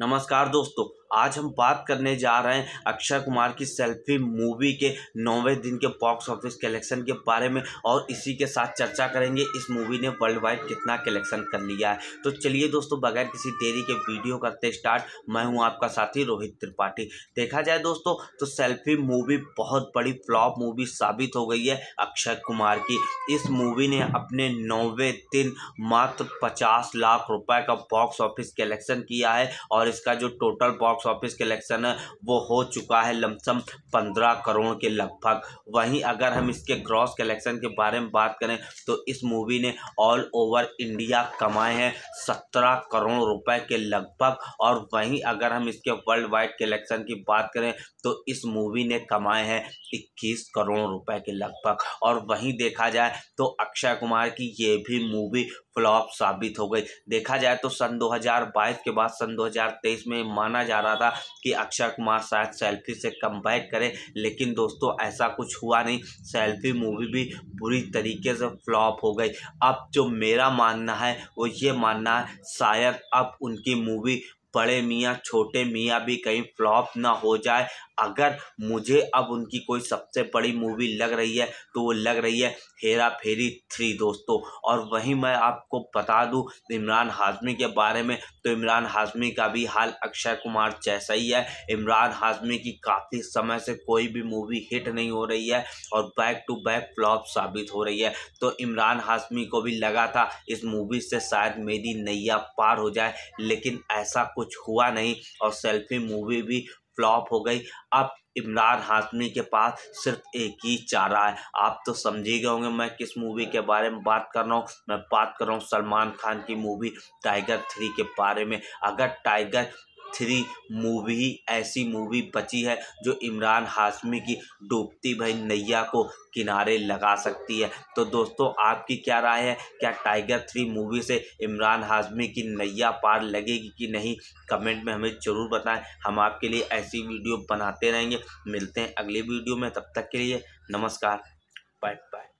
नमस्कार दोस्तों आज हम बात करने जा रहे हैं अक्षय कुमार की सेल्फी मूवी के नौवें दिन के बॉक्स ऑफिस कलेक्शन के बारे में और इसी के साथ चर्चा करेंगे इस मूवी ने वर्ल्ड वाइड कितना कलेक्शन कर लिया है तो चलिए दोस्तों बगैर किसी देरी के वीडियो करते स्टार्ट मैं हूं आपका साथी रोहित त्रिपाठी देखा जाए दोस्तों तो सेल्फी मूवी बहुत बड़ी फ्लॉप मूवी साबित हो गई है अक्षय कुमार की इस मूवी ने अपने नौवें दिन मात्र पचास लाख रुपए का बॉक्स ऑफिस कलेक्शन किया है और इसका जो total box box office collection है वो हो चुका है लमसम पंद्रह करोड़ के लगभग वहीं अगर हम इसके ग्रॉस कलेक्शन के बारे में बात करें तो इस मूवी ने ऑल ओवर इंडिया कमाए हैं सत्रह करोड़ रुपए के लगभग और वहीं अगर हम इसके वर्ल्ड वाइड कलेक्शन की बात करें तो इस मूवी ने कमाए हैं इक्कीस करोड़ रुपए के लगभग और वहीं देखा जाए तो अक्षय कुमार की ये भी मूवी फ्लॉप साबित हो गई देखा जाए तो सन 2022 के बाद सन 2023 में माना जा रहा था कि अक्षय कुमार शायद सेल्फी से कम करें लेकिन दोस्तों ऐसा कुछ हुआ नहीं सेल्फी मूवी भी बुरी तरीके से फ्लॉप हो गई अब जो मेरा मानना है वो ये मानना है शायद अब उनकी मूवी बड़े मियाँ छोटे मियाँ भी कहीं फ्लॉप ना हो जाए अगर मुझे अब उनकी कोई सबसे बड़ी मूवी लग रही है तो वो लग रही है हेरा फेरी थ्री दोस्तों और वहीं मैं आपको बता दूं इमरान हाजमी के बारे में तो इमरान हाजमी का भी हाल अक्षय कुमार जैसा ही है इमरान हाजमी की काफ़ी समय से कोई भी मूवी हिट नहीं हो रही है और बैक टू बैक फ्लॉप साबित हो रही है तो इमरान हाशमी को भी लगा था इस मूवी से शायद मेरी नैया पार हो जाए लेकिन ऐसा कुछ कुछ हुआ नहीं और सेल्फी मूवी भी फ्लॉप हो गई अब इमरान हाशमी के पास सिर्फ एक ही चारा है आप तो समझ ही गए होंगे मैं किस मूवी के बारे में बात कर रहा हूँ मैं बात कर रहा हूँ सलमान खान की मूवी टाइगर थ्री के बारे में अगर टाइगर थ्री मूवी ऐसी मूवी बची है जो इमरान हाशमी की डूबती भाई नैया को किनारे लगा सकती है तो दोस्तों आपकी क्या राय है क्या टाइगर थ्री मूवी से इमरान हाशमी की नैया पार लगेगी कि नहीं कमेंट में हमें ज़रूर बताएं हम आपके लिए ऐसी वीडियो बनाते रहेंगे मिलते हैं अगले वीडियो में तब तक के लिए नमस्कार बाय बाय